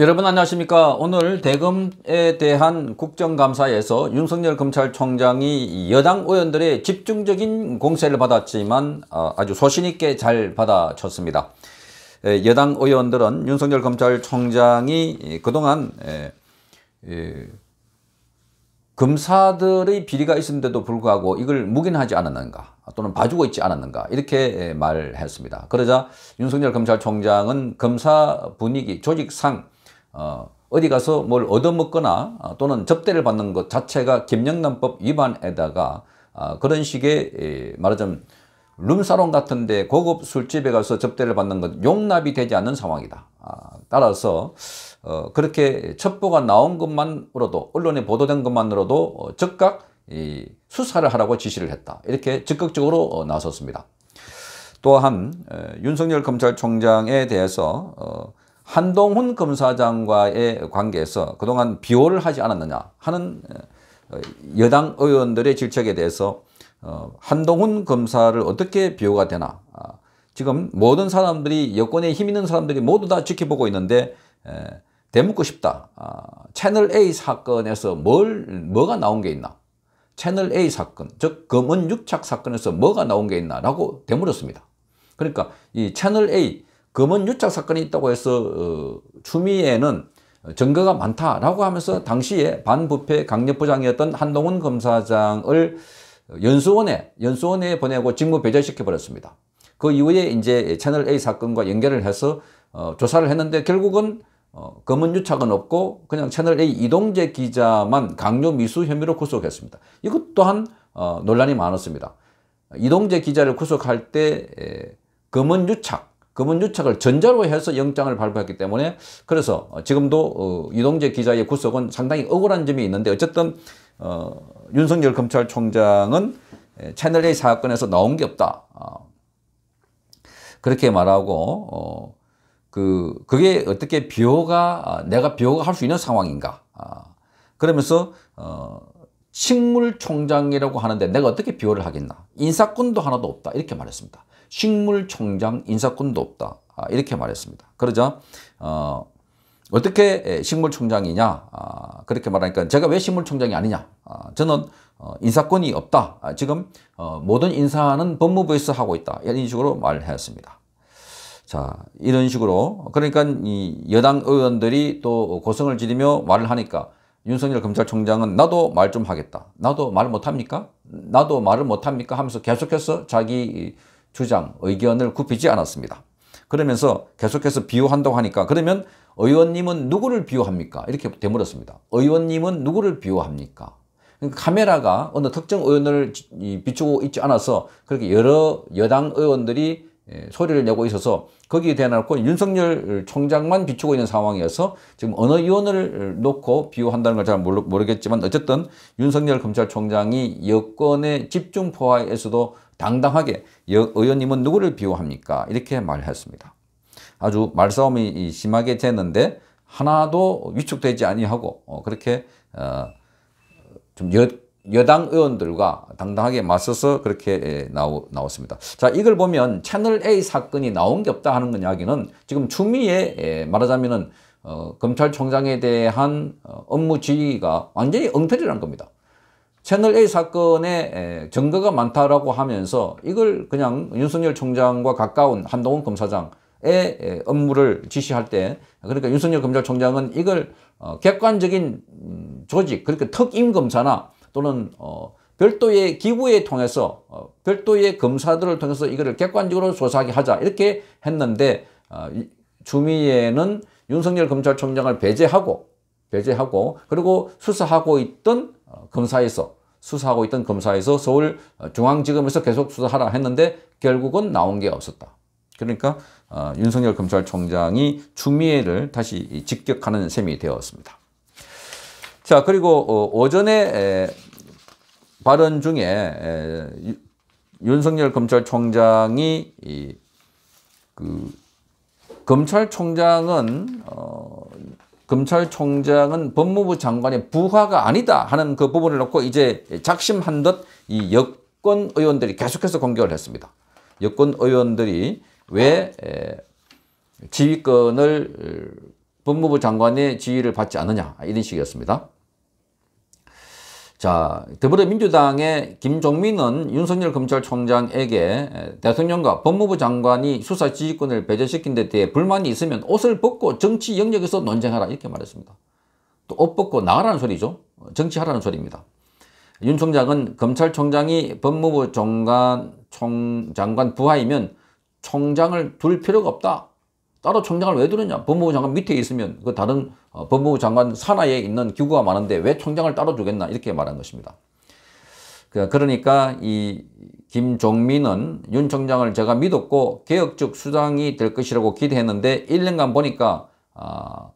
여러분 안녕하십니까 오늘 대검에 대한 국정감사에서 윤석열 검찰총장이 여당 의원들의 집중적인 공세를 받았지만 어, 아주 소신있게 잘 받아쳤습니다 여당 의원들은 윤석열 검찰총장이 그동안 검사들의 비리가 있었는데도 불구하고 이걸 묵인하지 않았는가 또는 봐주고 있지 않았는가 이렇게 말했습니다 그러자 윤석열 검찰총장은 검사 분위기 조직상 어, 어디 가서 뭘 얻어먹거나 어, 또는 접대를 받는 것 자체가 김영란법 위반에다가 어, 그런 식의 말하자면 룸사롱 같은데 고급 술집에 가서 접대를 받는 건 용납이 되지 않는 상황이다. 아, 따라서 어, 그렇게 첩보가 나온 것만으로도 언론에 보도된 것만으로도 즉각 수사를 하라고 지시를 했다. 이렇게 적극적으로 나섰습니다. 또한 윤석열 검찰총장에 대해서 한동훈 검사장과의 관계에서 그동안 비호를 하지 않았느냐 하는 어, 여당 의원들의 질책에 대해서 어, 한동훈 검사를 어떻게 비호가 되나 아, 지금 모든 사람들이 여권에 힘 있는 사람들이 모두 다 지켜보고 있는데 대묻고 싶다 아, 채널A 사건에서 뭘 뭐가 나온 게 있나 채널A 사건 즉 검은 육착 사건에서 뭐가 나온 게 있나 라고 대물었습니다 그러니까 이 채널A 검은 유착 사건이 있다고 해서 어, 추미애는 증거가 많다라고 하면서 당시에 반부패 강력부장이었던 한동훈 검사장을 연수원에 연수원에 보내고 직무 배제시켜 버렸습니다. 그 이후에 이제 채널 A 사건과 연결을 해서 어, 조사를 했는데 결국은 어, 검은 유착은 없고 그냥 채널 A 이동재 기자만 강요 미수 혐의로 구속했습니다. 이것 또한 어, 논란이 많았습니다. 이동재 기자를 구속할 때 에, 검은 유착 금은 유착을 전자로 해서 영장을 발부했기 때문에 그래서 지금도 어, 유동재 기자의 구속은 상당히 억울한 점이 있는데 어쨌든 어, 윤석열 검찰총장은 채널A 사건에서 나온 게 없다. 아. 그렇게 말하고 어, 그 그게 어떻게 비호가 아, 내가 비호가 할 수 있는 상황인가? 아. 그러면서 어, 식물총장이라고 하는데 내가 어떻게 비호를 하겠나? 인사권도 하나도 없다 이렇게 말했습니다. 식물총장 인사권도 없다. 아, 이렇게 말했습니다. 그러자 어, 어떻게 식물총장이냐 아, 그렇게 말하니까 제가 왜 식물총장이 아니냐 아, 저는 어, 인사권이 없다 아, 지금 어, 모든 인사는 법무부에서 하고 있다 이런 식으로 말했습니다 자 이런 식으로 그러니까 이 여당 의원들이 또 고성을 지르며 말을 하니까 윤석열 검찰총장은 나도 말 좀 하겠다 나도 말 못합니까 나도 말을 못합니까 하면서 계속해서 자기 주장, 의견을 굽히지 않았습니다. 그러면서 계속해서 비유한다고 하니까 그러면 의원님은 누구를 비유합니까? 이렇게 되물었습니다. 의원님은 누구를 비유합니까? 그러니까 카메라가 어느 특정 의원을 비추고 있지 않아서 그렇게 여러 여당 의원들이 예, 소리를 내고 있어서 거기에 대놓고 윤석열 총장만 비추고 있는 상황이어서 지금 어느 의원을 놓고 비유한다는 걸 잘 모르겠지만 어쨌든 윤석열 검찰총장이 여권의 집중 포화에서도 당당하게 여 의원님은 누구를 비호합니까? 이렇게 말했습니다. 아주 말싸움이 심하게 되는데 하나도 위축되지 아니하고 어, 그렇게 어, 좀 여, 여당 의원들과 당당하게 맞서서 그렇게 예, 나오, 나왔습니다. 자, 이걸 보면 채널A 사건이 나온 게 없다 하는 건 이야기는 지금 추미애 예, 말하자면은 어, 검찰총장에 대한 어, 업무 지위가 완전히 엉터리라는 겁니다. 채널A 사건에 증거가 많다라고 하면서 이걸 그냥 윤석열 총장과 가까운 한동훈 검사장의 업무를 지시할 때 그러니까 윤석열 검찰총장은 이걸 어, 객관적인 음, 조직 그러니까 특임 검사나 또는 어, 별도의 기구에 통해서 어, 별도의 검사들을 통해서 이거를 객관적으로 조사하게 하자 이렇게 했는데 주미에는 윤석열 검찰총장을 배제하고 배제하고 그리고 수사하고 있던 검사에서 수사하고 있던 검사에서 서울중앙지검에서 어, 계속 수사하라 했는데 결국은 나온 게 없었다. 그러니까 어, 윤석열 검찰총장이 추미애를 다시 직격하는 셈이 되었습니다. 자 그리고 어, 오전에 발언 중에 에, 윤석열 검찰총장이 이, 그 검찰총장은 어, 검찰총장은 법무부 장관의 부하가 아니다 하는 그 부분을 놓고 이제 작심한 듯 이 여권 의원들이 계속해서 공격을 했습니다. 여권 의원들이 왜 지휘권을 어, 법무부 장관의 지휘를 받지 않느냐 이런 식이었습니다. 자, 더불어민주당의 김종민은 윤석열 검찰총장에게 대통령과 법무부 장관이 수사 지휘권을 배제시킨 데 대해 불만이 있으면 옷을 벗고 정치 영역에서 논쟁하라 이렇게 말했습니다. 또 옷 벗고 나가라는 소리죠. 어, 정치하라는 소리입니다. 윤 총장은 검찰총장이 법무부 장관, 총, 장관 부하이면 총장을 둘 필요가 없다. 따로 총장을 왜 두느냐? 법무부 장관 밑에 있으면 그 다른 어, 법무부 장관 산하에 있는 기구가 많은데 왜 총장을 따로 주겠나? 이렇게 말한 것입니다. 그, 그러니까 이 김종민은 윤 총장을 제가 믿었고 개혁적 수장이 될 것이라고 기대했는데 1년간 보니까 아,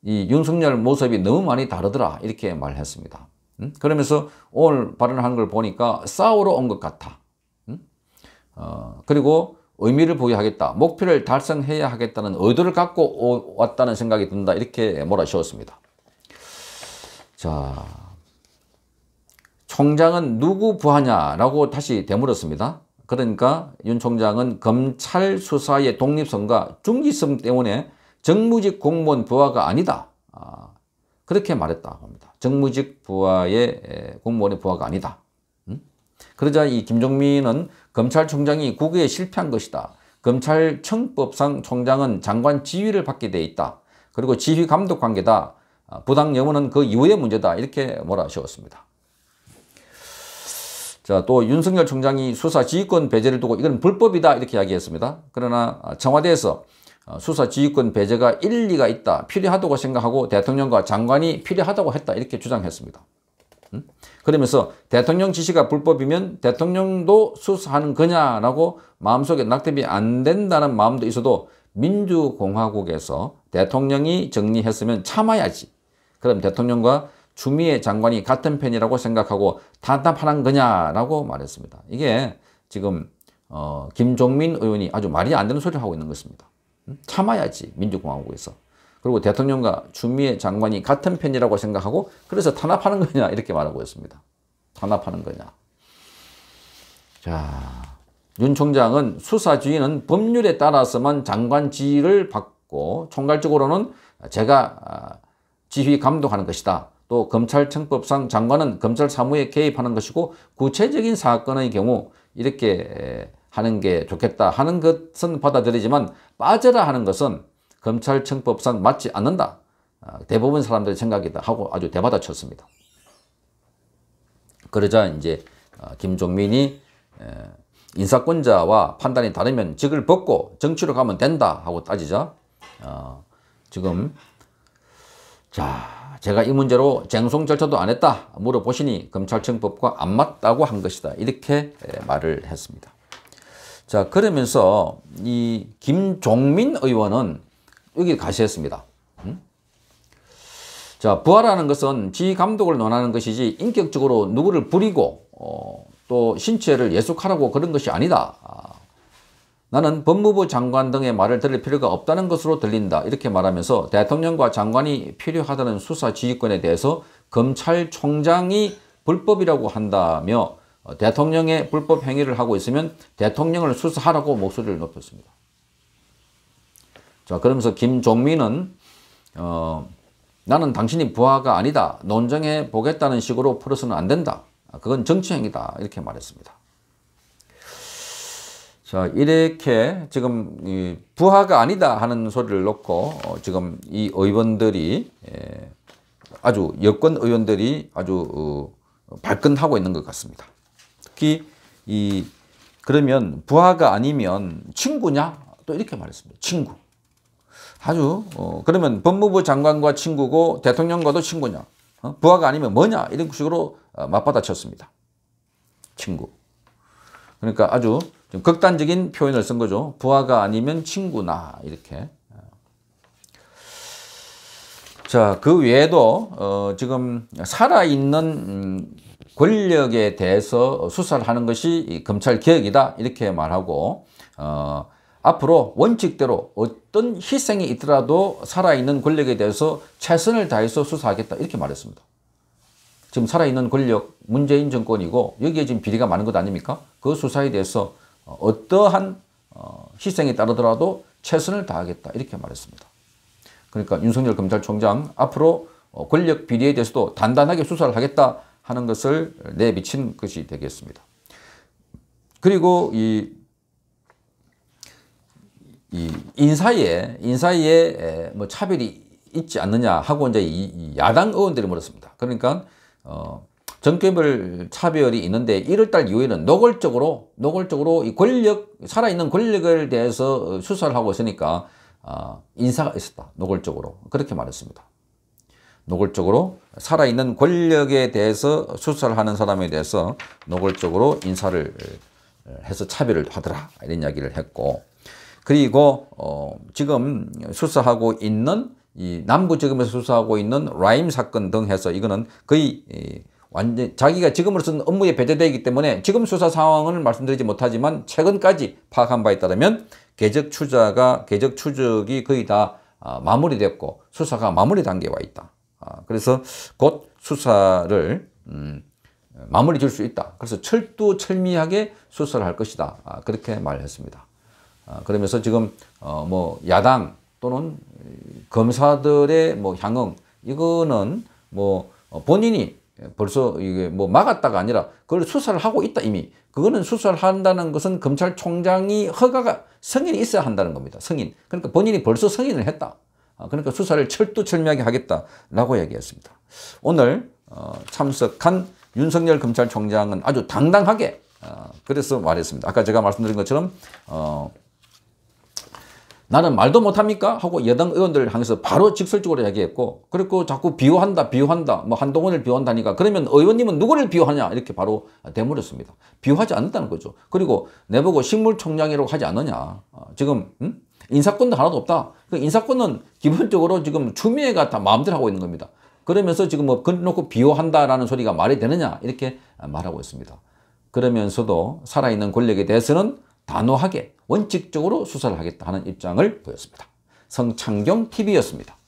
이 윤석열 모습이 너무 많이 다르더라 이렇게 말했습니다. 음? 그러면서 오늘 발언한걸 보니까 싸우러 온 것 같아. 음? 어, 그리고 의미를 부여하겠다, 목표를 달성해야 하겠다는 의도를 갖고 왔다는 생각이 든다. 이렇게 몰아씌웠습니다. 자, 총장은 누구 부하냐라고 다시 되물었습니다. 그러니까 윤 총장은 검찰 수사의 독립성과 중기성 때문에 정무직 공무원 부하가 아니다. 아, 그렇게 말했다 합니다. 정무직 부하의 공무원의 부하가 아니다. 그러자 이 김종민은 검찰총장이 국외에 실패한 것이다. 검찰청법상 총장은 장관 지휘를 받게 돼 있다. 그리고 지휘 감독 관계다. 아, 부당 여무는 그 이후의 문제다. 이렇게 몰아세웠습니다. 자, 또 윤석열 총장이 수사 지휘권 배제를 두고 이건 불법이다. 이렇게 이야기했습니다. 그러나 아, 청와대에서 아, 수사 지휘권 배제가 일리가 있다. 필요하다고 생각하고 대통령과 장관이 필요하다고 했다. 이렇게 주장했습니다. 음? 그러면서 대통령 지시가 불법이면 대통령도 수사하는 거냐라고 마음속에 낙담이 안 된다는 마음도 있어도 민주공화국에서 대통령이 정리했으면 참아야지. 그럼 대통령과 주미애 장관이 같은 편이라고 생각하고 단답하는 거냐라고 말했습니다. 이게 지금 어, 김종민 의원이 아주 말이 안 되는 소리를 하고 있는 것입니다. 음? 참아야지 민주공화국에서. 그리고 대통령과 주미의 장관이 같은 편이라고 생각하고 그래서 탄압하는 거냐 이렇게 말하고 있습니다. 탄압하는 거냐. 자, 윤 총장은 수사 지휘는 법률에 따라서만 장관 지휘를 받고 총괄적으로는 제가 아, 지휘 감독하는 것이다. 또 검찰청법상 장관은 검찰 사무에 개입하는 것이고 구체적인 사건의 경우 이렇게 하는 게 좋겠다 하는 것은 받아들이지만 빠져라 하는 것은 검찰청법상 맞지 않는다. 아, 대부분 사람들의 생각이다 하고 아주 대받아쳤습니다. 그러자 이제 아, 김종민이 인사권자와 판단이 다르면 직을 벗고 정치로 가면 된다 하고 따지자 아, 지금 자 제가 이 문제로 쟁송 절차도 안 했다 물어보시니 검찰청법과 안 맞다고 한 것이다 이렇게 말을 했습니다. 자 그러면서 이 김종민 의원은 여기 가시했습니다. 음? 자, 부하는 것은 지 감독을 논하는 것이지 인격적으로 누구를 부리고 어, 또 신체를 예속하라고 그런 것이 아니다. 아, 나는 법무부 장관 등의 말을 들을 필요가 없다는 것으로 들린다. 이렇게 말하면서 대통령과 장관이 필요하다는 수사 지휘권에 대해서 검찰총장이 불법이라고 한다며 어, 대통령의 불법 행위를 하고 있으면 대통령을 수사하라고 목소리를 높였습니다. 자, 그러면서 김종민은 어, 나는 당신이 부하가 아니다. 논쟁해 보겠다는 식으로 풀어서는 안 된다. 아, 그건 정치행위다. 이렇게 말했습니다. 자, 이렇게 지금 부하가 아니다 하는 소리를 놓고 어, 지금 이 의원들이 예, 아주 여권 의원들이 아주 어, 발끈하고 있는 것 같습니다. 특히 이 그러면 부하가 아니면 친구냐? 또 이렇게 말했습니다. 친구. 아주 어, 그러면 법무부 장관과 친구고 대통령과도 친구냐 어? 부하가 아니면 뭐냐 이런 식으로 어, 맞받아쳤습니다. 친구. 그러니까 아주 좀 극단적인 표현을 쓴 거죠. 부하가 아니면 친구나 이렇게. 자, 그 외에도 어, 지금 살아있는 음, 권력에 대해서 수사를 하는 것이 검찰 개혁이다 이렇게 말하고 어, 앞으로 원칙대로 어떤 희생이 있더라도 살아있는 권력에 대해서 최선을 다해서 수사하겠다 이렇게 말했습니다. 지금 살아있는 권력 문재인 정권이고 여기에 지금 비리가 많은 것 아닙니까? 그 수사에 대해서 어떠한 어, 희생이 따르더라도 최선을 다하겠다 이렇게 말했습니다. 그러니까 윤석열 검찰총장 앞으로 어, 권력 비리에 대해서도 단단하게 수사를 하겠다 하는 것을 내비친 것이 되겠습니다. 그리고 이이 인사에 인사에 뭐 차별이 있지 않느냐 하고 이제 이 야당 의원들이 물었습니다. 그러니까 어 정개별 차별이 있는데 1월달 이후에는 노골적으로 노골적으로 이 권력 살아있는 권력에 대해서 수사를 하고 있으니까 어, 인사가 있었다 노골적으로 그렇게 말했습니다. 노골적으로 살아있는 권력에 대해서 수사를 하는 사람에 대해서 노골적으로 인사를 해서 차별을 하더라 이런 이야기를 했고 그리고 어, 지금 수사하고 있는 이 남부 지금에서 수사하고 있는 라임 사건 등 해서 이거는 거의 이, 완전 자기가 지금으로서는 업무에 배제되기 때문에 지금 수사 상황을 말씀드리지 못하지만 최근까지 파악한 바에 따르면 계적 추자가 계적 추적이 거의 다 아, 마무리됐고 수사가 마무리 단계에 와 있다. 아, 그래서 곧 수사를 음, 마무리 줄 수 있다. 그래서 철두철미하게 수사를 할 것이다. 아, 그렇게 말했습니다. 아, 그러면서 지금 어, 뭐 야당 또는 검사들의 뭐 향응 이거는 뭐 어, 본인이 벌써 이게 뭐 막았다가 아니라 그걸 수사를 하고 있다 이미 그거는 수사를 한다는 것은 검찰총장이 허가가 승인이 있어야 한다는 겁니다 승인 그러니까 본인이 벌써 승인을 했다 아, 그러니까 수사를 철두철미하게 하겠다라고 얘기했습니다 오늘 어, 참석한 윤석열 검찰총장은 아주 당당하게 아, 그래서 말했습니다 아까 제가 말씀드린 것처럼 어, 나는 말도 못합니까? 하고 여당 의원들 향해서 바로 직설적으로 얘기했고 그리고 자꾸 비호한다 비호한다 뭐 한동훈을 비호한다니까 그러면 의원님은 누구를 비호하냐 이렇게 바로 대물었습니다. 비호하지 않는다는 거죠. 그리고 내보고 식물총량이라고 하지 않느냐 어, 지금 음? 인사권도 하나도 없다. 그 인사권은 기본적으로 지금 추미애가 다 마음대로 하고 있는 겁니다. 그러면서 지금 뭐 그놓고 비호한다라는 소리가 말이 되느냐 이렇게 말하고 있습니다. 그러면서도 살아있는 권력에 대해서는 단호하게 원칙적으로 수사를 하겠다 하는 입장을 보였습니다. 성창경 TV였습니다.